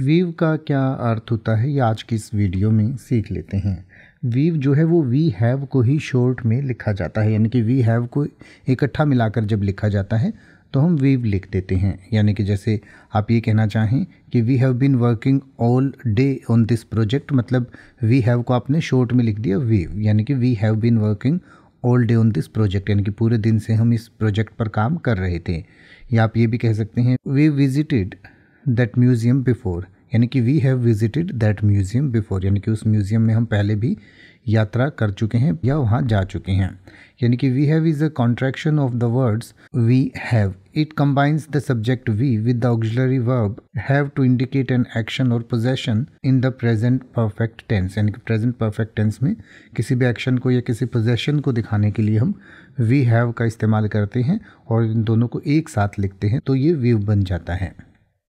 weave का क्या अर्थ होता है ये आज की इस वीडियो में सीख लेते हैं वीव जो है वो वी हैव को ही शॉर्ट में लिखा जाता है यानी कि वी हैव को इकट्ठा मिलाकर जब लिखा जाता है तो हम वीव लिख देते हैं यानी कि जैसे आप ये कहना चाहें कि we have been working all day on this project मतलब वी हैव को आपने शॉर्ट में लिख दिया वीव यानी कि we have been working all day on this project यानी कि पूरे दिन से हम इस प्रोजेक्ट पर काम कर रहे थे या आप ये भी कह सकते हैं we visited that museum before यानी कि we have visited that museum before यानी कि उस म्यूज़ियम में हम पहले भी यात्रा कर चुके हैं या वहाँ जा चुके हैं यानी कि we have is a contraction of the words we have it combines the subject we with the auxiliary verb have to indicate an action और possession in the present perfect tense यानी कि प्रेजेंट परफेक्ट टेंस में किसी भी action को या किसी possession को दिखाने के लिए हम वी हैव का इस्तेमाल करते हैं और इन दोनों को एक साथ लिखते हैं तो ये वी बन जाता है